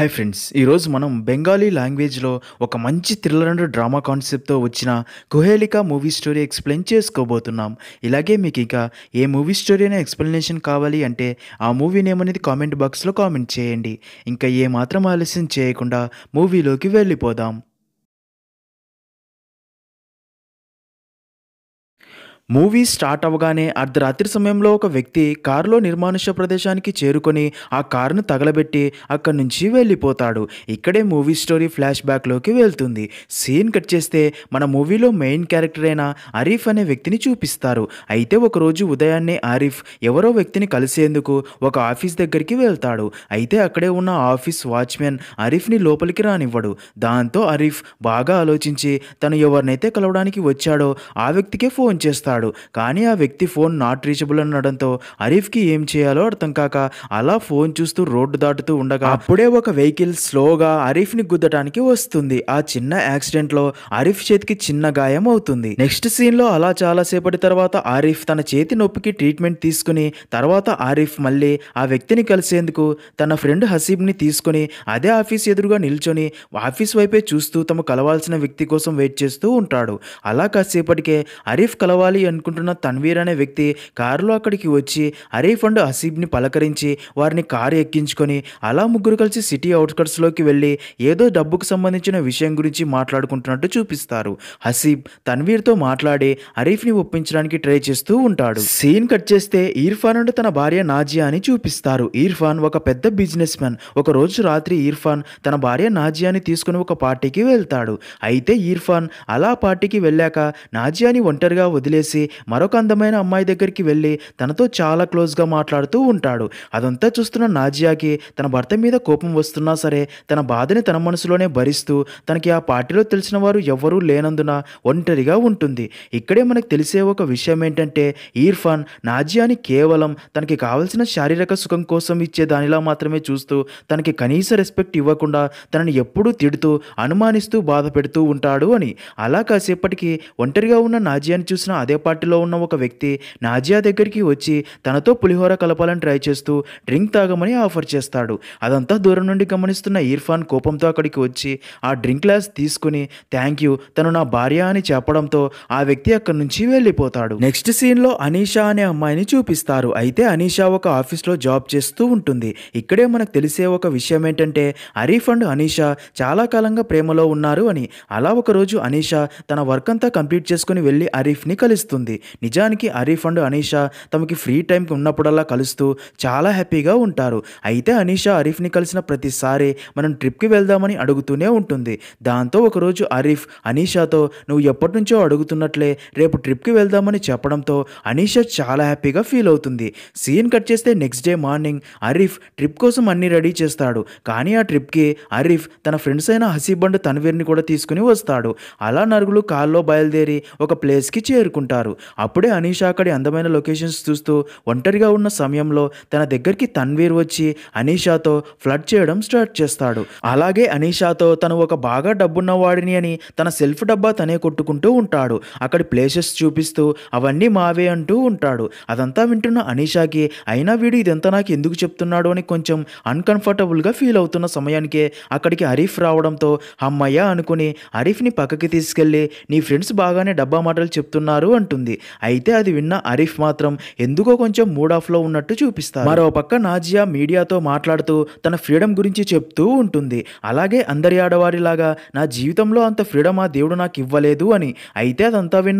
hi friends ఈరోజు మనం బెంగాలీ లాంగ్వేజ్లో ఒక మంచి థ్రిల్లర్ అండ్ డ్రామా కాన్సెప్ట్తో వచ్చిన కుహేలిక మూవీ స్టోరీ ఎక్స్ప్లెయిన్ చేసుకోబోతున్నాం ఇలాగే మీకు ఇంకా ఏ మూవీ స్టోరీ అయినా ఎక్స్ప్లెనేషన్ కావాలి అంటే ఆ మూవీ నేమ్ అనేది కామెంట్ బాక్స్లో కామెంట్ చేయండి ఇంకా ఏ మాత్రం ఆలస్యం చేయకుండా మూవీలోకి వెళ్ళిపోదాం మూవీ స్టార్ట్ అవగానే అర్ధరాత్రి సమయంలో ఒక వ్యక్తి కారులో నిర్మానుష ప్రదేశానికి చేరుకొని ఆ కారును తగలబెట్టి అక్కడి నుంచి వెళ్ళిపోతాడు ఇక్కడే మూవీ స్టోరీ ఫ్లాష్ బ్యాక్లోకి వెళ్తుంది సీన్ కట్ చేస్తే మన మూవీలో మెయిన్ క్యారెక్టర్ అయిన అరీఫ్ అనే వ్యక్తిని చూపిస్తారు అయితే ఒకరోజు ఉదయాన్నే ఆరిఫ్ ఎవరో వ్యక్తిని కలిసేందుకు ఒక ఆఫీస్ దగ్గరికి వెళ్తాడు అయితే అక్కడే ఉన్న ఆఫీస్ వాచ్మెన్ అరీఫ్ని లోపలికి రానివ్వడు దాంతో అరీఫ్ బాగా ఆలోచించి తను ఎవరినైతే కలవడానికి వచ్చాడో ఆ వ్యక్తికే ఫోన్ చేస్తాడు చేస్తాడు కానీ ఆ వ్యక్తి ఫోన్ నాట్ రీచబుల్ అనడంతో అరీఫ్కి ఏం చేయాలో అర్థం కాక అలా ఫోన్ చూస్తూ రోడ్డు దాటుతూ ఉండగా అప్పుడే ఒక వెహికల్ స్లోగా అరీఫ్ని గుద్దటానికి వస్తుంది ఆ చిన్న యాక్సిడెంట్లో అరీఫ్ చేతికి చిన్న గాయం అవుతుంది నెక్స్ట్ సీన్లో అలా చాలాసేపటి తర్వాత ఆరిఫ్ తన చేతి నొప్పికి ట్రీట్మెంట్ తీసుకుని తర్వాత ఆరిఫ్ మళ్ళీ ఆ వ్యక్తిని కలిసేందుకు తన ఫ్రెండ్ హసీబ్ని తీసుకుని అదే ఆఫీస్ ఎదురుగా నిల్చొని ఆఫీస్ వైపే చూస్తూ తమ కలవాల్సిన వ్యక్తి కోసం వెయిట్ చేస్తూ ఉంటాడు అలా కాసేపటికే అరీఫ్ కలవాలి అనుకుంటున్న తన్వీర్ అనే వ్యక్తి కారులో అక్కడికి వచ్చి అరీఫ్ అండ్ హసీబ్ని పలకరించి వారిని కారు ఎక్కించుకొని అలా ముగ్గురు కలిసి సిటీ అవుట్స్కట్స్లోకి వెళ్ళి ఏదో డబ్బుకు సంబంధించిన విషయం గురించి మాట్లాడుకుంటున్నట్టు చూపిస్తారు హసీబ్ తన్వీర్తో మాట్లాడి అరీఫ్ని ఒప్పించడానికి ట్రై చేస్తూ ఉంటాడు సీన్ కట్ చేస్తే ఇర్ఫాన్ అండ్ తన భార్య నాజియా అని చూపిస్తారు ఇర్ఫాన్ ఒక పెద్ద బిజినెస్ మ్యాన్ ఒక రోజు రాత్రి ఇర్ఫాన్ తన భార్య నాజియాని తీసుకుని ఒక పార్టీకి వెళ్తాడు అయితే ఇర్ఫాన్ అలా పార్టీకి వెళ్ళాక నాజియాని ఒంటరిగా వదిలేసి చేసి మరొక అందమైన అమ్మాయి దగ్గరికి వెళ్ళి తనతో చాలా క్లోజ్గా మాట్లాడుతూ ఉంటాడు అదంతా చూస్తున్న నాజియాకి తన భర్త మీద కోపం వస్తున్నా సరే తన బాధని తన మనసులోనే భరిస్తూ తనకి ఆ పార్టీలో తెలిసిన వారు ఎవ్వరూ లేనందున ఒంటరిగా ఉంటుంది ఇక్కడే మనకు తెలిసే ఒక విషయం ఏంటంటే ఈర్ఫాన్ నాజియాని కేవలం తనకి కావలసిన శారీరక సుఖం కోసం ఇచ్చే దానిలా మాత్రమే చూస్తూ తనకి కనీస రెస్పెక్ట్ ఇవ్వకుండా తనని ఎప్పుడూ తిడుతూ అనుమానిస్తూ బాధ పెడుతూ ఉంటాడు అని అలా కాసేపటికి ఒంటరిగా ఉన్న నాజియాని చూసిన అదే పార్టీలో ఉన్న ఒక వ్యక్తి నాజియా దగ్గరికి వచ్చి తనతో పులిహోర కలపాలని ట్రై చేస్తూ డ్రింక్ తాగమని ఆఫర్ చేస్తాడు అదంతా దూరం నుండి గమనిస్తున్న ఇర్ఫాన్ కోపంతో అక్కడికి వచ్చి ఆ డ్రింక్ గ్లాస్ తీసుకుని థ్యాంక్ యూ తను నా భార్య అని చెప్పడంతో ఆ వ్యక్తి అక్కడి నుంచి వెళ్ళిపోతాడు నెక్స్ట్ సీన్లో అనీషా అనే అమ్మాయిని చూపిస్తారు అయితే అనీషా ఒక ఆఫీస్లో జాబ్ చేస్తూ ఉంటుంది ఇక్కడే మనకు తెలిసే ఒక విషయం ఏంటంటే అరీఫ్ అండ్ అనీషా చాలా కాలంగా ప్రేమలో ఉన్నారు అని అలా ఒకరోజు అనీషా తన వర్క్ అంతా కంప్లీట్ చేసుకుని వెళ్ళి ని కలుస్తుంది చేస్తుంది నిజానికి అరీఫ్ అండ్ అనీషా తమకి ఫ్రీ టైం ఉన్నప్పుడల్లా కలుస్తూ చాలా హ్యాపీగా ఉంటారు అయితే అనీషా అరీఫ్ని కలిసిన ప్రతిసారి మనం ట్రిప్కి వెళ్దామని అడుగుతూనే ఉంటుంది దాంతో ఒకరోజు అరీఫ్ అనీషాతో నువ్వు ఎప్పటి నుంచో అడుగుతున్నట్లే రేపు ట్రిప్కి వెళ్దామని చెప్పడంతో అనీషా చాలా హ్యాపీగా ఫీల్ అవుతుంది సీన్ కట్ చేస్తే next day morning Arif trip కోసం అన్ని రెడీ చేస్తాడు కానీ ఆ ట్రిప్కి అరీఫ్ తన ఫ్రెండ్స్ అయిన హసీబ్ అండ్ తన్వీర్ని కూడా తీసుకుని వస్తాడు అలా నరుగులు కాల్లో బయలుదేరి ఒక ప్లేస్కి చేరుకుంటారు ఉంటారు అప్పుడే అనీష్ అక్కడి అందమైన లొకేషన్స్ చూస్తూ ఒంటరిగా ఉన్న సమయంలో తన దగ్గరికి తన్వీర్ వచ్చి అనీషాతో ఫ్లడ్ చేయడం స్టార్ట్ చేస్తాడు అలాగే అనీషాతో తను ఒక బాగా డబ్బున్న వాడిని అని తన సెల్ఫ్ డబ్బా తనే కొట్టుకుంటూ ఉంటాడు అక్కడి ప్లేసెస్ చూపిస్తూ అవన్నీ మావే అంటూ ఉంటాడు అదంతా వింటున్న అనీషాకి అయినా వీడు ఇదంతా నాకు ఎందుకు చెప్తున్నాడు అని కొంచెం అన్కంఫర్టబుల్గా ఫీల్ అవుతున్న సమయానికే అక్కడికి హరీఫ్ రావడంతో అమ్మయ్య అనుకుని హరీఫ్ని పక్కకి తీసుకెళ్ళి నీ ఫ్రెండ్స్ బాగానే డబ్బా మాటలు చెప్తున్నారు అంటూ ఉంటుంది అయితే అది విన్న అరిఫ్ మాత్రం ఎందుకో కొంచెం మూడ్ ఆఫ్లో ఉన్నట్టు చూపిస్తారు మరో పక్క నాజియా మీడియాతో మాట్లాడుతూ తన ఫ్రీడమ్ గురించి చెప్తూ ఉంటుంది అలాగే అందరి ఆడవారిలాగా నా జీవితంలో అంత ఫ్రీడమ్ ఆ దేవుడు నాకు ఇవ్వలేదు అని అయితే అదంతా విన్న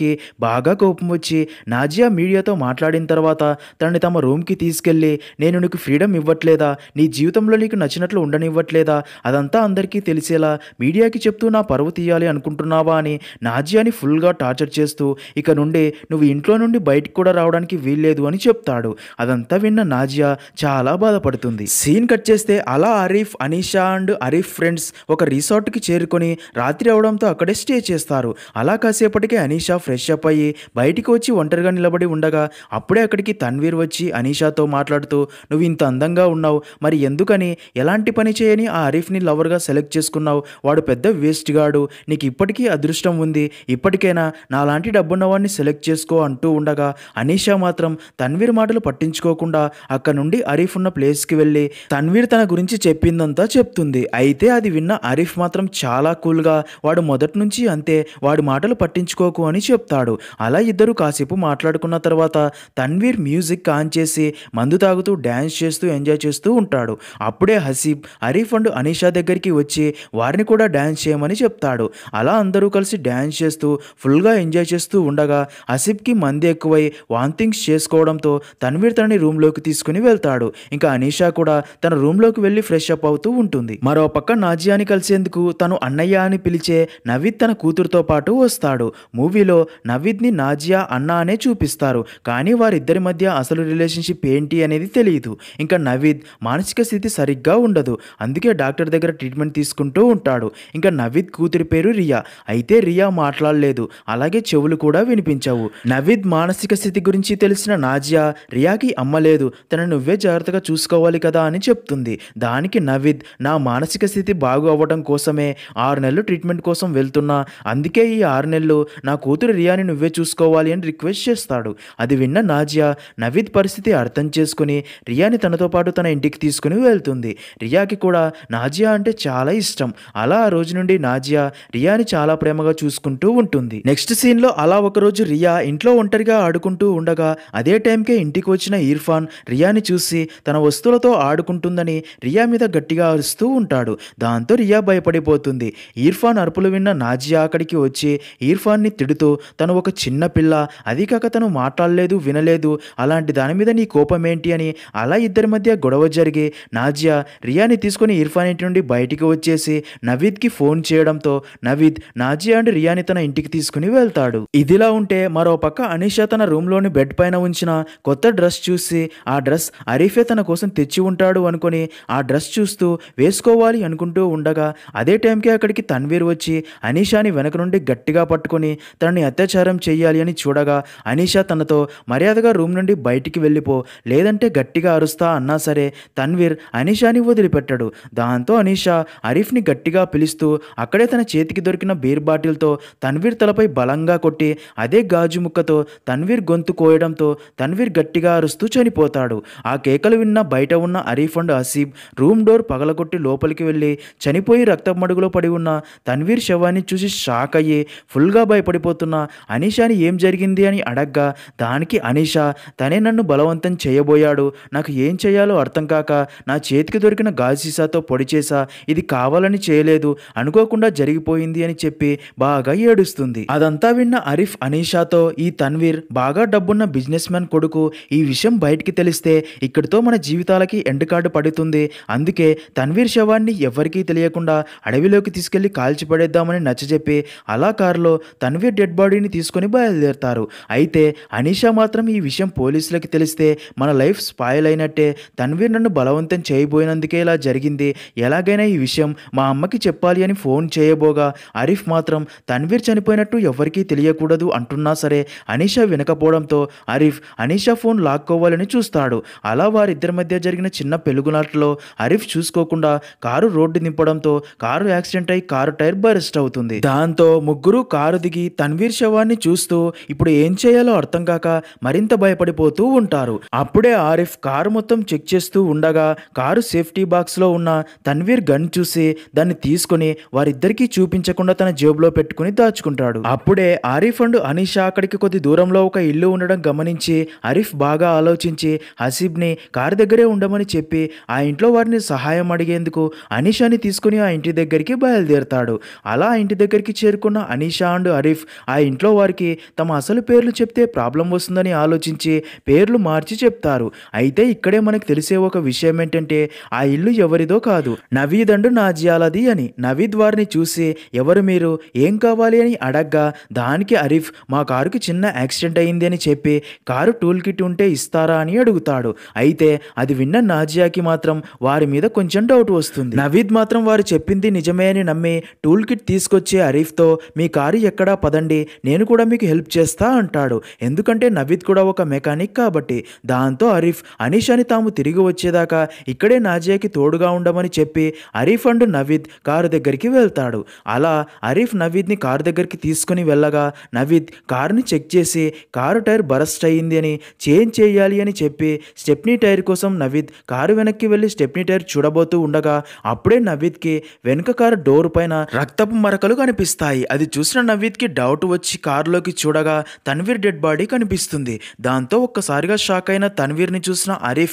కి బాగా కోపం వచ్చి నాజియా మీడియాతో మాట్లాడిన తర్వాత తనని తమ రూమ్కి తీసుకెళ్ళి నేను నీకు ఫ్రీడమ్ ఇవ్వట్లేదా నీ జీవితంలో నీకు నచ్చినట్లు ఉండనివ్వట్లేదా అదంతా అందరికీ తెలిసేలా మీడియాకి చెప్తూ నా పరువు తీయాలి అనుకుంటున్నావా అని నాజియాని ఫుల్గా టార్చర్ చేస్తూ ఇక నుండి నువ్వు ఇంట్లో నుండి బయటకు కూడా రావడానికి వీల్లేదు అని చెప్తాడు అదంతా విన్న నాజియా చాలా బాధపడుతుంది సీన్ కట్ చేస్తే అలా అరీఫ్ అనీషా అండ్ అరీఫ్ ఫ్రెండ్స్ ఒక రిసార్ట్కి చేరుకొని రాత్రి అవడంతో అక్కడే స్టే చేస్తారు అలా కాసేపటికి అనీషా ఫ్రెష్ అప్ అయ్యి బయటికి వచ్చి ఒంటరిగా నిలబడి ఉండగా అప్పుడే అక్కడికి తన్వీర్ వచ్చి అనీషాతో మాట్లాడుతూ నువ్వు ఇంత అందంగా ఉన్నావు మరి ఎందుకని ఎలాంటి పని చేయని ఆ అరీఫ్ని లవర్గా సెలెక్ట్ చేసుకున్నావు వాడు పెద్ద వేస్ట్ గాడు నీకు ఇప్పటికీ అదృష్టం ఉంది ఇప్పటికైనా నాలాంటి డబ్బు డబ్బున్నవాడిని సెలెక్ట్ చేసుకో అంటూ ఉండగా అనీషా మాత్రం తన్వీర్ మాటలు పట్టించుకోకుండా అక్కడ నుండి అరీఫ్ ఉన్న ప్లేస్కి వెళ్ళి తన్వీర్ తన గురించి చెప్పిందంతా చెప్తుంది అయితే అది విన్న అరీఫ్ మాత్రం చాలా కూల్గా వాడు మొదటి నుంచి అంతే వాడి మాటలు పట్టించుకోకు అని చెప్తాడు అలా ఇద్దరు కాసేపు మాట్లాడుకున్న తర్వాత తన్వీర్ మ్యూజిక్ ఆన్ చేసి మందు తాగుతూ డ్యాన్స్ చేస్తూ ఎంజాయ్ చేస్తూ ఉంటాడు అప్పుడే హసీబ్ అరీఫ్ అండ్ అనీషా దగ్గరికి వచ్చి వారిని కూడా డ్యాన్స్ చేయమని చెప్తాడు అలా అందరూ కలిసి డ్యాన్స్ చేస్తూ ఫుల్గా ఎంజాయ్ చేస్తూ ఉండగా అసిఫ్కి మంది ఎక్కువై వాంతింగ్స్ చేసుకోవడంతో తన్వీర్ తనని రూమ్లోకి తీసుకుని వెళ్తాడు ఇంకా అనీషా కూడా తన రూమ్లోకి వెళ్ళి ఫ్రెష్ అప్ అవుతూ ఉంటుంది మరో పక్క నాజియాని కలిసేందుకు తను అన్నయ్య అని పిలిచే నవీద్ తన కూతురుతో పాటు వస్తాడు మూవీలో నవీద్ని నాజియా అన్న అనే చూపిస్తారు కానీ వారిద్దరి మధ్య అసలు రిలేషన్షిప్ ఏంటి అనేది తెలియదు ఇంకా నవీద్ మానసిక స్థితి సరిగ్గా ఉండదు అందుకే డాక్టర్ దగ్గర ట్రీట్మెంట్ తీసుకుంటూ ఉంటాడు ఇంకా నవీద్ కూతురి పేరు రియా అయితే రియా మాట్లాడలేదు అలాగే చెవులు కూడా కూడా వినిపించావు నవీద్ మానసిక స్థితి గురించి తెలిసిన నాజియా రియాకి అమ్మలేదు తన నువ్వే జాగ్రత్తగా చూసుకోవాలి కదా అని చెప్తుంది దానికి నవీద్ నా మానసిక స్థితి బాగు అవ్వడం కోసమే ఆరు నెలలు ట్రీట్మెంట్ కోసం వెళ్తున్నా అందుకే ఈ ఆరు నెలలు నా కూతురు రియాని నువ్వే చూసుకోవాలి అని రిక్వెస్ట్ చేస్తాడు అది విన్న నాజియా నవీద్ పరిస్థితి అర్థం చేసుకుని రియాని తనతో పాటు తన ఇంటికి తీసుకుని వెళ్తుంది రియాకి కూడా నాజియా అంటే చాలా ఇష్టం అలా ఆ రోజు నుండి నాజియా రియాని చాలా ప్రేమగా చూసుకుంటూ ఉంటుంది నెక్స్ట్ సీన్లో అలా ఒకరోజు రియా ఇంట్లో ఒంటరిగా ఆడుకుంటూ ఉండగా అదే టైంకే ఇంటికి వచ్చిన ఇర్ఫాన్ రియాని చూసి తన వస్తువులతో ఆడుకుంటుందని రియా మీద గట్టిగా అరుస్తూ ఉంటాడు దాంతో రియా భయపడిపోతుంది ఇర్ఫాన్ అరుపులు విన్న నాజియా అక్కడికి వచ్చి ఇర్ఫాన్ని తిడుతూ తను ఒక చిన్న పిల్ల అది కాక తను మాట్లాడలేదు వినలేదు అలాంటి దాని మీద నీ కోపం ఏంటి అని అలా ఇద్దరి మధ్య గొడవ జరిగి నాజియా రియాని తీసుకుని ఇర్ఫాన్ ఇంటి నుండి బయటికి వచ్చేసి నవీద్కి ఫోన్ చేయడంతో నవీద్ నాజియా అండ్ రియాని తన ఇంటికి తీసుకుని వెళ్తాడు ఇదిలా ఉంటే మరోపక్క అనీష తన రూమ్లోని బెడ్ పైన ఉంచిన కొత్త డ్రెస్ చూసి ఆ డ్రెస్ అరీఫే తన కోసం తెచ్చి ఉంటాడు అనుకుని ఆ డ్రెస్ చూస్తూ వేసుకోవాలి అనుకుంటూ ఉండగా అదే టైంకి అక్కడికి తన్వీర్ వచ్చి అనీషాని వెనక నుండి గట్టిగా పట్టుకుని తనని అత్యాచారం చేయాలి అని చూడగా అనీషా తనతో మర్యాదగా రూమ్ నుండి బయటికి వెళ్ళిపో లేదంటే గట్టిగా అరుస్తా అన్నా సరే తన్వీర్ అనీషాని వదిలిపెట్టాడు దాంతో అనీష అరీఫ్ని గట్టిగా పిలుస్తూ అక్కడే తన చేతికి దొరికిన బీర్ బాటిల్తో తన్వీర్ తలపై బలంగా కొట్టి అదే గాజు ముక్కతో తన్వీర్ గొంతు కోయడంతో తన్వీర్ గట్టిగా అరుస్తూ చనిపోతాడు ఆ కేకలు విన్న బయట ఉన్న Arif and Haseeb room door పగలగొట్టి లోపలికి వెళ్ళి చనిపోయి రక్తమడుగులో పడి ఉన్న తన్వీర్ శవాన్ని చూసి షాక్ అయ్యి ఫుల్గా భయపడిపోతున్న అనీషాని ఏం జరిగింది అని అడగ్గా దానికి అనీషా తనే నన్ను బలవంతం చేయబోయాడు నాకు ఏం చేయాలో అర్థం కాక నా చేతికి దొరికిన గాజీసాతో పొడి చేసా ఇది కావాలని చేయలేదు అనుకోకుండా జరిగిపోయింది అని చెప్పి బాగా ఏడుస్తుంది అదంతా విన్న అరి షరీఫ్ అనీషాతో ఈ తన్వీర్ బాగా డబ్బున్న బిజినెస్ మ్యాన్ కొడుకు ఈ విషయం బయటికి తెలిస్తే ఇక్కడితో మన జీవితాలకి ఎండ్ కార్డు పడుతుంది అందుకే తన్వీర్ శవాన్ని ఎవరికీ తెలియకుండా అడవిలోకి తీసుకెళ్లి కాల్చిపడేద్దామని నచ్చజెప్పి అలా కారులో తన్వీర్ డెడ్ బాడీని తీసుకొని బయలుదేరతారు అయితే అనీషా మాత్రం ఈ విషయం పోలీసులకి తెలిస్తే మన లైఫ్ స్పాయిల్ అయినట్టే తన్వీర్ నన్ను బలవంతం చేయబోయినందుకే ఇలా జరిగింది ఎలాగైనా ఈ విషయం మా అమ్మకి చెప్పాలి అని ఫోన్ చేయబోగా అరిఫ్ మాత్రం తన్వీర్ చనిపోయినట్టు ఎవరికీ తెలియకూడదు ఉండదు అంటున్నా సరే అనిష వినకపోవడంతో అరీఫ్ అనిష ఫోన్ లాక్కోవాలని చూస్తాడు అలా వారిద్దరి మధ్య జరిగిన చిన్న పెలుగునాట్లో అరీఫ్ చూసుకోకుండా కారు రోడ్డు నింపడంతో కారు యాక్సిడెంట్ అయి కారు టైర్ బరెస్ట్ అవుతుంది దాంతో ముగ్గురు కారు దిగి తన్వీర్ శవాన్ని చూస్తూ ఇప్పుడు ఏం చేయాలో అర్థం కాక మరింత భయపడిపోతూ ఉంటారు అప్పుడే ఆరిఫ్ కారు మొత్తం చెక్ చేస్తూ ఉండగా కారు సేఫ్టీ బాక్స్లో ఉన్న తన్వీర్ గన్ చూసి దాన్ని తీసుకుని వారిద్దరికీ చూపించకుండా తన జేబులో పెట్టుకుని దాచుకుంటాడు అప్పుడే ఆరిఫ్ అండ్ అనీష అక్కడికి కొద్ది దూరంలో ఒక ఇల్లు ఉండడం గమనించి అరిఫ్ బాగా ఆలోచించి హసీబ్ని కారు దగ్గరే ఉండమని చెప్పి ఆ ఇంట్లో వారిని సహాయం అడిగేందుకు అనీషాని తీసుకుని ఆ ఇంటి దగ్గరికి బయలుదేరతాడు అలా ఆ ఇంటి దగ్గరికి చేరుకున్న అనీషా అండ్ అరిఫ్ ఆ ఇంట్లో వారికి తమ అసలు పేర్లు చెప్తే ప్రాబ్లం వస్తుందని ఆలోచించి పేర్లు మార్చి చెప్తారు అయితే ఇక్కడే మనకు తెలిసే ఒక విషయం ఏంటంటే ఆ ఇల్లు ఎవరిదో కాదు నవీద్ అండ్ నాజియాలది అని నవీద్ వారిని చూసి ఎవరు మీరు ఏం కావాలి అని అడగ్గా దానికి అరిఫ్ ఆరిఫ్ మా కారుకి చిన్న యాక్సిడెంట్ అయింది అని చెప్పి కారు టూల్ కిట్ ఉంటే ఇస్తారా అని అడుగుతాడు అయితే అది విన్న నాజియాకి మాత్రం వారి మీద కొంచెం డౌట్ వస్తుంది నవీద్ మాత్రం వారు చెప్పింది నిజమే అని నమ్మి టూల్ కిట్ తీసుకొచ్చే అరీఫ్తో మీ కారు ఎక్కడా పదండి నేను కూడా మీకు హెల్ప్ చేస్తా అంటాడు ఎందుకంటే నవీద్ కూడా ఒక మెకానిక్ కాబట్టి దాంతో అరీఫ్ అనీష్ అని తాము తిరిగి వచ్చేదాకా ఇక్కడే నాజియాకి తోడుగా ఉండమని చెప్పి అరీఫ్ అండ్ నవీద్ కారు దగ్గరికి వెళ్తాడు అలా అరీఫ్ నవీద్ని కారు దగ్గరికి తీసుకుని వెళ్ళగా నవీద్ కారుని చెక్ చేసి కారు టైర్ బరస్ట్ అయ్యింది అని చేంజ్ చేయాలి అని చెప్పి స్టెప్నీ టైర్ కోసం నవీద్ కారు వెనక్కి వెళ్ళి స్టెప్నీ టైర్ చూడబోతూ ఉండగా అప్పుడే నవీద్కి వెనుక కారు డోర్ పైన రక్తపు మరకలు కనిపిస్తాయి అది చూసిన నవీద్కి డౌట్ వచ్చి కారులోకి చూడగా తన్వీర్ డెడ్ బాడీ కనిపిస్తుంది దాంతో ఒక్కసారిగా షాక్ అయిన తన్వీర్ని చూసిన నవీద్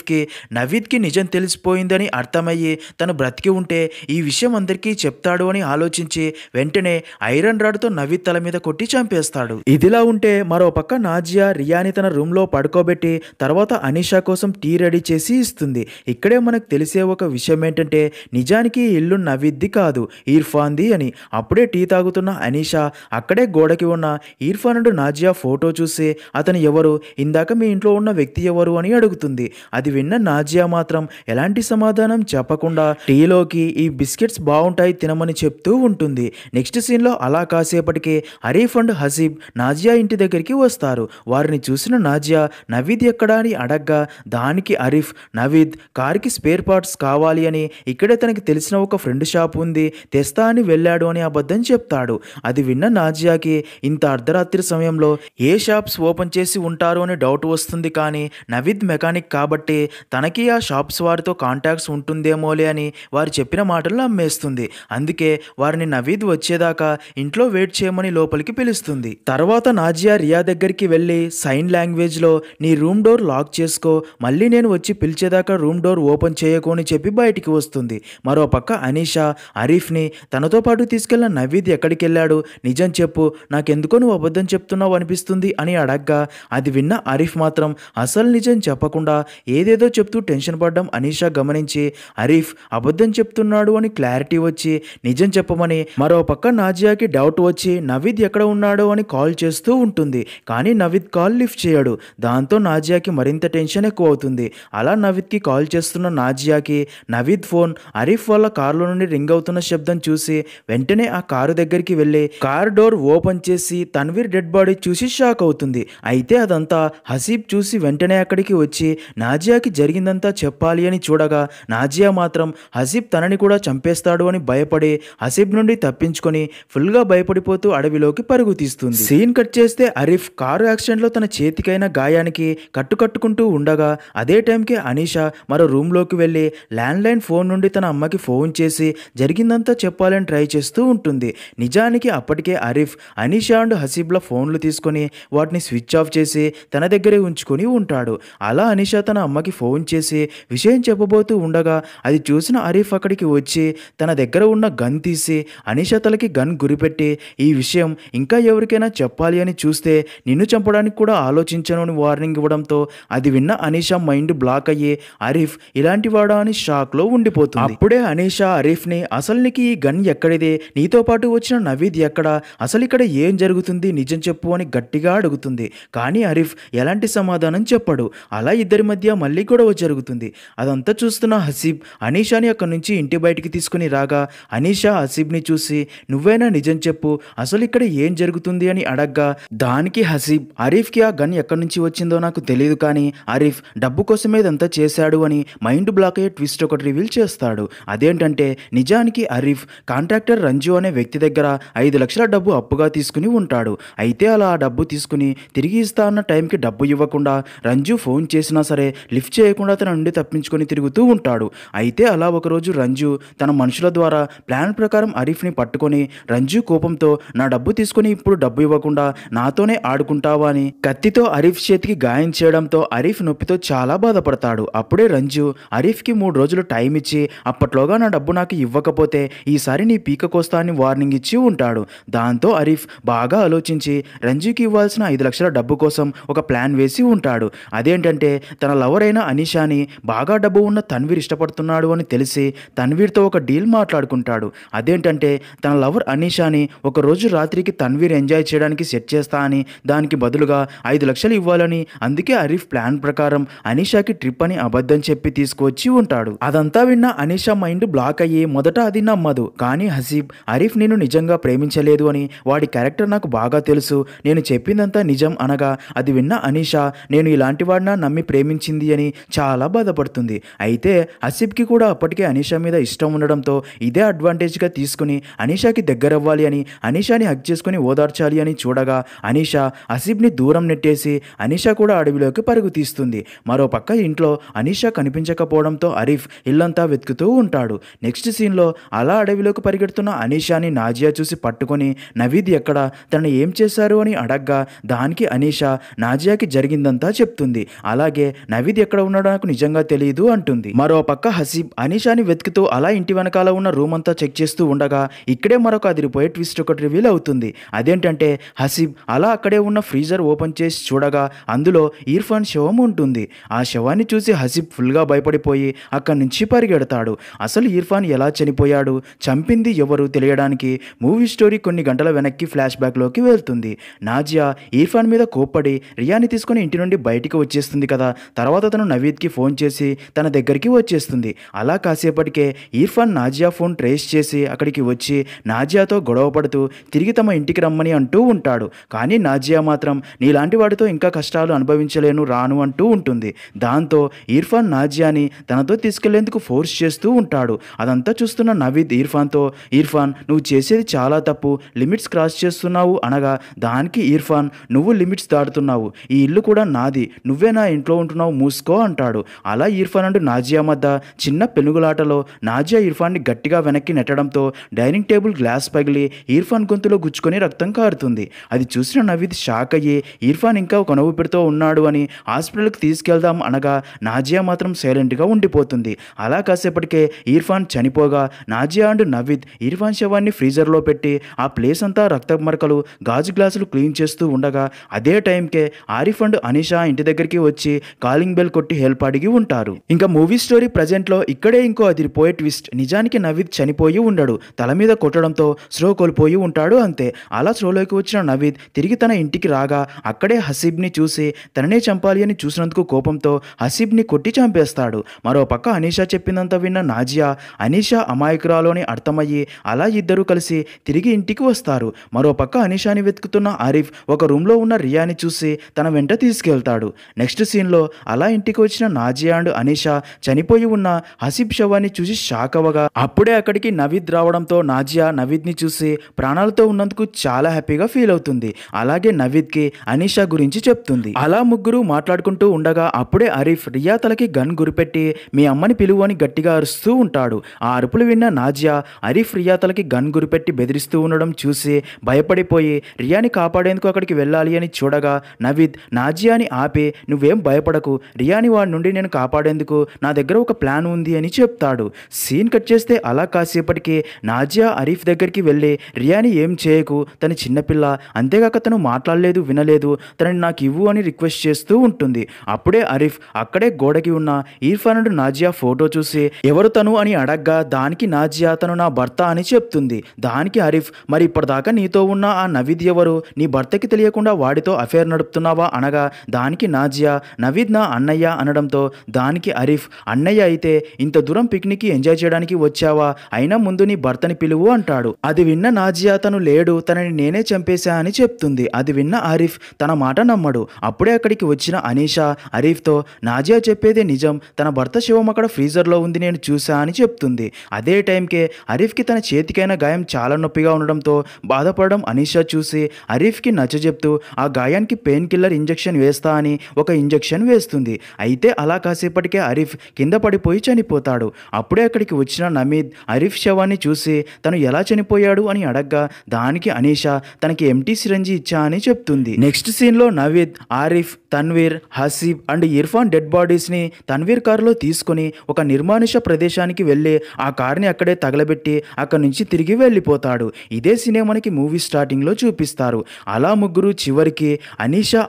నవీద్కి నిజం తెలిసిపోయిందని అర్థమయ్యి తను బ్రతికి ఉంటే ఈ విషయం అందరికీ చెప్తాడు అని ఆలోచించి వెంటనే ఐరన్ రాడ్తో నవీద్ తల మీద కొట్టి చంపేస్తాడు చేస్తాడు ఇదిలా ఉంటే మరో పక్క నాజియా రియాని తన రూమ్లో పడుకోబెట్టి తర్వాత అనిషా కోసం టీ రెడీ చేసి ఇస్తుంది ఇక్కడే మనకు తెలిసే ఒక విషయం ఏంటంటే నిజానికి ఇల్లు నవ్విద్ది కాదు ఇర్ఫాన్ది అని అప్పుడే టీ తాగుతున్న అనిషా అక్కడే గోడకి ఉన్న ఇర్ఫాన్ అండ్ నాజియా ఫోటో చూసి అతను ఎవరు ఇందాక మీ ఇంట్లో ఉన్న వ్యక్తి ఎవరు అని అడుగుతుంది అది విన్న నాజియా మాత్రం ఎలాంటి సమాధానం చెప్పకుండా టీలోకి ఈ బిస్కెట్స్ బాగుంటాయి తినమని చెప్తూ ఉంటుంది నెక్స్ట్ సీన్లో అలా కాసేపటికి హరీఫ్ అండ్ హసీ నాజియా ఇంటి దగ్గరికి వస్తారు వారిని చూసిన నాజియా నవీద్ ఎక్కడా అని అడగ్గా దానికి అరిఫ్ నవీద్ కార్కి స్పేర్ పార్ట్స్ కావాలి అని ఇక్కడే తనకి తెలిసిన ఒక ఫ్రెండ్ షాప్ ఉంది తెస్తా అని వెళ్ళాడు అని అబద్ధం చెప్తాడు అది విన్న నాజియాకి ఇంత అర్ధరాత్రి సమయంలో ఏ షాప్స్ ఓపెన్ చేసి ఉంటారు అని డౌట్ వస్తుంది కానీ నవీద్ మెకానిక్ కాబట్టి తనకి ఆ షాప్స్ వారితో కాంటాక్ట్స్ ఉంటుందేమోలే అని వారు చెప్పిన మాటలు నమ్మేస్తుంది అందుకే వారిని నవీద్ వచ్చేదాకా ఇంట్లో వెయిట్ చేయమని లోపలికి పిలుస్తుంది చేసింది తర్వాత నాజియా రియా దగ్గరికి వెళ్ళి సైన్ లాంగ్వేజ్లో నీ రూమ్ డోర్ లాక్ చేసుకో మళ్ళీ నేను వచ్చి పిలిచేదాకా రూమ్ డోర్ ఓపెన్ చేయకు అని చెప్పి బయటికి వస్తుంది మరో పక్క అనీషా అరీఫ్ని తనతో పాటు తీసుకెళ్లిన నవీద్ ఎక్కడికి వెళ్ళాడు నిజం చెప్పు నాకెందుకో నువ్వు అబద్ధం చెప్తున్నావు అనిపిస్తుంది అని అడగ్గా అది విన్న అరీఫ్ మాత్రం అసలు నిజం చెప్పకుండా ఏదేదో చెప్తూ టెన్షన్ పడ్డం అనీషా గమనించి అరీఫ్ అబద్ధం చెప్తున్నాడు అని క్లారిటీ వచ్చి నిజం చెప్పమని మరో పక్క నాజియాకి డౌట్ వచ్చి నవీద్ ఎక్కడ ఉన్నాడు అని అని కాల్ చేస్తూ ఉంటుంది కానీ నవిద్ కాల్ లిఫ్ట్ చేయడు దాంతో నాజియాకి మరింత టెన్షన్ ఎక్కువ అవుతుంది అలా నవిద్కి కాల్ చేస్తున్న నాజియాకి నవీద్ ఫోన్ అరీఫ్ వాళ్ళ కారులో నుండి రింగ్ అవుతున్న శబ్దం చూసి వెంటనే ఆ కారు దగ్గరికి వెళ్ళి కార్ డోర్ ఓపెన్ చేసి తన్వీర్ డెడ్ బాడీ చూసి షాక్ అవుతుంది అయితే అదంతా హసీబ్ చూసి వెంటనే అక్కడికి వచ్చి నాజియాకి జరిగిందంతా చెప్పాలి అని చూడగా నాజియా మాత్రం హసీబ్ తనని కూడా చంపేస్తాడు అని భయపడి హసీబ్ నుండి తప్పించుకొని ఫుల్గా భయపడిపోతూ అడవిలోకి పరుగు తీస్తుంది జరుగుతుంది సీన్ కట్ చేస్తే అరిఫ్ కారు యాక్సిడెంట్ లో తన చేతికైన గాయానికి కట్టుకట్టుకుంటూ ఉండగా అదే టైంకి అనీష మరో రూమ్ లోకి వెళ్ళి ల్యాండ్ లైన్ ఫోన్ నుండి తన అమ్మకి ఫోన్ చేసి జరిగిందంతా చెప్పాలని ట్రై చేస్తూ ఉంటుంది నిజానికి అప్పటికే అరిఫ్ అనీష అండ్ హసీబ్ల ఫోన్లు తీసుకొని వాటిని స్విచ్ ఆఫ్ చేసి తన దగ్గరే ఉంచుకొని ఉంటాడు అలా అనీష తన అమ్మకి ఫోన్ చేసి విషయం చెప్పబోతూ ఉండగా అది చూసిన అరీఫ్ అక్కడికి వచ్చి తన దగ్గర ఉన్న గన్ తీసి అనీష తలకి గన్ గురిపెట్టి ఈ విషయం ఇంకా ఎవరికైనా ఎవరికైనా చెప్పాలి అని చూస్తే నిన్ను చంపడానికి కూడా ఆలోచించను అని వార్నింగ్ ఇవ్వడంతో అది విన్న అనీషా మైండ్ బ్లాక్ అయ్యి అరీఫ్ ఇలాంటి వాడా అని షాక్లో ఉండిపోతుంది అప్పుడే అనీషా అరీఫ్ని అసలు నీకు ఈ గన్ ఎక్కడిదే నీతో పాటు వచ్చిన నవీద్ ఎక్కడ అసలు ఇక్కడ ఏం జరుగుతుంది నిజం చెప్పు అని గట్టిగా అడుగుతుంది కానీ అరీఫ్ ఎలాంటి సమాధానం చెప్పాడు అలా ఇద్దరి మధ్య మళ్ళీ గొడవ జరుగుతుంది అదంతా చూస్తున్న హసీబ్ అనీషాని అక్కడి నుంచి ఇంటి బయటికి తీసుకుని రాగా అనీషా ని చూసి నువ్వైనా నిజం చెప్పు అసలు ఇక్కడ ఏం జరుగుతుంది అని అడగ్గా దానికి హసీబ్ అరీఫ్కి ఆ గన్ ఎక్కడి నుంచి వచ్చిందో నాకు తెలియదు కానీ అరీఫ్ డబ్బు కోసమే ఇదంతా చేశాడు అని మైండ్ బ్లాక్ అయ్యే ట్విస్ట్ ఒకటి రివీల్ చేస్తాడు అదేంటంటే నిజానికి అరీఫ్ కాంట్రాక్టర్ రంజు అనే వ్యక్తి దగ్గర ఐదు లక్షల డబ్బు అప్పుగా తీసుకుని ఉంటాడు అయితే అలా ఆ డబ్బు తీసుకుని తిరిగి ఇస్తా అన్న టైంకి డబ్బు ఇవ్వకుండా రంజు ఫోన్ చేసినా సరే లిఫ్ట్ చేయకుండా తన నుండి తప్పించుకొని తిరుగుతూ ఉంటాడు అయితే అలా ఒకరోజు రంజు తన మనుషుల ద్వారా ప్లాన్ ప్రకారం అరీఫ్ని పట్టుకొని రంజు కోపంతో నా డబ్బు తీసుకొని ఇప్పుడు డబ్బు డబ్బు ఇవ్వకుండా నాతోనే ఆడుకుంటావా అని కత్తితో అరీఫ్ చేతికి గాయం చేయడంతో అరీఫ్ నొప్పితో చాలా బాధపడతాడు అప్పుడే రంజు అరీఫ్కి మూడు రోజులు టైం ఇచ్చి అప్పట్లోగా నా డబ్బు నాకు ఇవ్వకపోతే ఈసారి నీ పీక కోస్తా అని వార్నింగ్ ఇచ్చి ఉంటాడు దాంతో అరీఫ్ బాగా ఆలోచించి రంజుకి ఇవ్వాల్సిన ఐదు లక్షల డబ్బు కోసం ఒక ప్లాన్ వేసి ఉంటాడు అదేంటంటే తన లవర్ అయిన అనీషాని బాగా డబ్బు ఉన్న తన్వీర్ ఇష్టపడుతున్నాడు అని తెలిసి తన్వీర్తో ఒక డీల్ మాట్లాడుకుంటాడు అదేంటంటే తన లవర్ అనీషాని ఒకరోజు రాత్రికి తన్వీర్ ఎంజాయ్ చేయడానికి సెట్ చేస్తా అని దానికి బదులుగా ఐదు లక్షలు ఇవ్వాలని అందుకే అరీఫ్ ప్లాన్ ప్రకారం అనీషాకి ట్రిప్ అని అబద్ధం చెప్పి తీసుకొచ్చి ఉంటాడు అదంతా విన్న అనీషా మైండ్ బ్లాక్ అయ్యి మొదట అది నమ్మదు కానీ హసీబ్ అరీఫ్ నేను నిజంగా ప్రేమించలేదు అని వాడి క్యారెక్టర్ నాకు బాగా తెలుసు నేను చెప్పిందంతా నిజం అనగా అది విన్న అనీషా నేను ఇలాంటి వాడినా నమ్మి ప్రేమించింది అని చాలా బాధపడుతుంది అయితే హసీబ్కి కూడా అప్పటికే అనీషా మీద ఇష్టం ఉండడంతో ఇదే అడ్వాంటేజ్గా తీసుకుని అనీషాకి దగ్గరవ్వాలి అని అనీషాని హక్ చేసుకుని ఓదార్చాలి అని చూడగా అనిష అసిబ్ని దూరం నెట్టేసి అనిష కూడా అడవిలోకి పరుగు తీస్తుంది మరోపక్క ఇంట్లో అనిష కనిపించకపోవడంతో అరీఫ్ ఇల్లంతా వెతుకుతూ ఉంటాడు నెక్స్ట్ సీన్లో అలా అడవిలోకి పరిగెడుతున్న అనీషాని నాజియా చూసి పట్టుకొని నవీద్ ఎక్కడ తనని ఏం చేశారు అని అడగ్గా దానికి అనీషా నాజియాకి జరిగిందంతా చెప్తుంది అలాగే నవీద్ ఎక్కడ ఉన్నాడో నాకు నిజంగా తెలియదు అంటుంది మరోపక్క హసీబ్ అనీషాని వెతుకుతూ అలా ఇంటి వెనకాల ఉన్న రూమ్ అంతా చెక్ చేస్తూ ఉండగా ఇక్కడే మరొక అదిరిపోయే ట్విస్ట్ ఒకటి రివీల్ అవుతుంది అదేంటంటే అంటే హసీబ్ అలా అక్కడే ఉన్న ఫ్రీజర్ ఓపెన్ చేసి చూడగా అందులో ఇర్ఫాన్ శవం ఉంటుంది ఆ శవాన్ని చూసి హసీబ్ ఫుల్గా భయపడిపోయి అక్కడి నుంచి పరిగెడతాడు అసలు ఇర్ఫాన్ ఎలా చనిపోయాడు చంపింది ఎవరు తెలియడానికి మూవీ స్టోరీ కొన్ని గంటల వెనక్కి ఫ్లాష్ బ్యాక్లోకి వెళ్తుంది నాజియా ఇర్ఫాన్ మీద కోప్పడి రియాని తీసుకుని ఇంటి నుండి బయటికి వచ్చేస్తుంది కదా తర్వాత తను నవీద్కి ఫోన్ చేసి తన దగ్గరికి వచ్చేస్తుంది అలా కాసేపటికే ఇర్ఫాన్ నాజియా ఫోన్ ట్రేస్ చేసి అక్కడికి వచ్చి నాజియాతో గొడవ పడుతూ తిరిగి తమ ఇంటికి రమ్మని అంటూ అంటూ ఉంటాడు కానీ నాజియా మాత్రం నీలాంటి వాడితో ఇంకా కష్టాలు అనుభవించలేను రాను అంటూ ఉంటుంది దాంతో ఇర్ఫాన్ నాజియాని తనతో తీసుకెళ్లేందుకు ఫోర్స్ చేస్తూ ఉంటాడు అదంతా చూస్తున్న నవీద్ ఇర్ఫాన్తో ఇర్ఫాన్ నువ్వు చేసేది చాలా తప్పు లిమిట్స్ క్రాస్ చేస్తున్నావు అనగా దానికి ఇర్ఫాన్ నువ్వు లిమిట్స్ దాటుతున్నావు ఈ ఇల్లు కూడా నాది నువ్వే నా ఇంట్లో ఉంటున్నావు మూసుకో అంటాడు అలా ఇర్ఫాన్ అంటూ నాజియా మధ్య చిన్న పెనుగులాటలో నాజియా ఇర్ఫాన్ని గట్టిగా వెనక్కి నెట్టడంతో డైనింగ్ టేబుల్ గ్లాస్ పగిలి ఇర్ఫాన్ గొంతులో గుచ్చుకొని రక్తం కారుతుంది మాట్లాడుతుంది అది చూసిన నవీద్ షాక్ అయ్యి ఇర్ఫాన్ ఇంకా ఒక నవ్వు పెడుతూ ఉన్నాడు అని హాస్పిటల్కి తీసుకెళ్దాం అనగా నాజియా మాత్రం సైలెంట్గా ఉండిపోతుంది అలా కాసేపటికే ఇర్ఫాన్ చనిపోగా నాజియా అండ్ నవీద్ ఇర్ఫాన్ శవాన్ని ఫ్రీజర్లో పెట్టి ఆ ప్లేస్ అంతా రక్త మరకలు గాజు గ్లాసులు క్లీన్ చేస్తూ ఉండగా అదే టైంకే ఆరిఫ్ అండ్ అనిషా ఇంటి దగ్గరికి వచ్చి కాలింగ్ బెల్ కొట్టి హెల్ప్ అడిగి ఉంటారు ఇంకా మూవీ స్టోరీ ప్రజెంట్లో ఇక్కడే ఇంకో అదిరిపోయే ట్విస్ట్ నిజానికి నవీద్ చనిపోయి ఉండడు తల మీద కొట్టడంతో స్లో కోల్పోయి ఉంటాడు అంతే అలా స్లోలోకి దగ్గరకు వచ్చిన నవీద్ తిరిగి తన ఇంటికి రాగా అక్కడే హసీబ్ని చూసి తననే చంపాలి అని చూసినందుకు కోపంతో హసీబ్ని కొట్టి చంపేస్తాడు మరోపక్క అనీషా చెప్పినంత విన్న నాజియా అనీషా అమాయకురాలోని అర్థమయ్యి అలా ఇద్దరూ కలిసి తిరిగి ఇంటికి వస్తారు మరోపక్క అనీషాని వెతుకుతున్న ఆరిఫ్ ఒక రూమ్లో ఉన్న రియాని చూసి తన వెంట తీసుకెళ్తాడు నెక్స్ట్ సీన్లో అలా ఇంటికి వచ్చిన నాజియా అండ్ అనీషా చనిపోయి ఉన్న హసీబ్ శవాన్ని చూసి షాక్ అవ్వగా అప్పుడే అక్కడికి నవీద్ రావడంతో నాజియా నవీద్ని చూసి ప్రాణాలతో ఉన్నందుకు చాలా హ్యాపీగా హ్యాపీగా ఫీల్ అవుతుంది అలాగే నవీద్కి అనీషా గురించి చెప్తుంది అలా ముగ్గురు మాట్లాడుకుంటూ ఉండగా అప్పుడే అరీఫ్ రియాతలకి గన్ గురిపెట్టి మీ అమ్మని పిలువు అని గట్టిగా అరుస్తూ ఉంటాడు ఆ అరుపులు విన్న నాజియా అరీఫ్ రియాతలకి గన్ గురిపెట్టి బెదిరిస్తూ ఉండడం చూసి భయపడిపోయి రియాని కాపాడేందుకు అక్కడికి వెళ్ళాలి అని చూడగా నవీద్ నాజియాని ఆపి నువ్వేం భయపడకు రియాని వాడి నుండి నేను కాపాడేందుకు నా దగ్గర ఒక ప్లాన్ ఉంది అని చెప్తాడు సీన్ కట్ చేస్తే అలా కాసేపటికి నాజియా అరీఫ్ దగ్గరికి వెళ్ళి రియాని ఏం చేయకు తన చిన్న చిన్నపిల్ల అంతేగాక తను మాట్లాడలేదు వినలేదు తనని నాకు ఇవ్వు అని రిక్వెస్ట్ చేస్తూ ఉంటుంది అప్పుడే అరిఫ్ అక్కడే గోడకి ఉన్న ఇర్ఫాన్ అండ్ నాజియా ఫోటో చూసి ఎవరు తను అని అడగ్గా దానికి నాజియా తను నా భర్త అని చెప్తుంది దానికి అరిఫ్ మరి ఇప్పటిదాకా నీతో ఉన్న ఆ నవీద్ ఎవరు నీ భర్తకి తెలియకుండా వాడితో అఫేర్ నడుపుతున్నావా అనగా దానికి నాజియా నవీద్ నా అన్నయ్య అనడంతో దానికి అరిఫ్ అన్నయ్య అయితే ఇంత దూరం పిక్నిక్ ఎంజాయ్ చేయడానికి వచ్చావా అయినా ముందు నీ భర్తని పిలువు అంటాడు అది విన్న నాజియా తను లేడు తనని నేనే చంపేశా అని చెప్తుంది అది విన్న ఆరిఫ్ తన మాట నమ్మడు అప్పుడే అక్కడికి వచ్చిన అనీషా ఆరిఫ్తో నాజియా చెప్పేదే నిజం తన భర్త శివం అక్కడ ఫ్రీజర్లో ఉంది నేను చూసా అని చెప్తుంది అదే టైంకే అరీఫ్కి తన చేతికైన గాయం చాలా నొప్పిగా ఉండడంతో బాధపడడం అనీషా చూసి అరీఫ్కి చెప్తూ ఆ గాయానికి పెయిన్ కిల్లర్ ఇంజెక్షన్ వేస్తా అని ఒక ఇంజెక్షన్ వేస్తుంది అయితే అలా కాసేపటికే అరీఫ్ కింద పడిపోయి చనిపోతాడు అప్పుడే అక్కడికి వచ్చిన నమీద్ అరీఫ్ శవాన్ని చూసి తను ఎలా చనిపోయాడు అని అడగ్గా దానికి అనీషా తన తనకి ఎంటీ సిరంజి ఇచ్చా అని చెప్తుంది నెక్స్ట్ సీన్లో నవీద్ ఆరిఫ్ తన్వీర్ హసీబ్ అండ్ ఇర్ఫాన్ డెడ్ బాడీస్ని తన్వీర్ కారులో తీసుకుని ఒక నిర్మానుష ప్రదేశానికి వెళ్ళి ఆ ని అక్కడే తగలబెట్టి అక్కడి నుంచి తిరిగి వెళ్ళిపోతాడు ఇదే సినిమానికి మూవీ మూవీ స్టార్టింగ్లో చూపిస్తారు అలా ముగ్గురు చివరికి అనీషా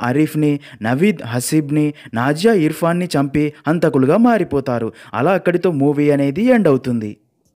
ని నవీద్ హసీబ్ని నాజియా ఇర్ఫాన్ని చంపి హంతకులుగా మారిపోతారు అలా అక్కడితో మూవీ అనేది ఎండ్ అవుతుంది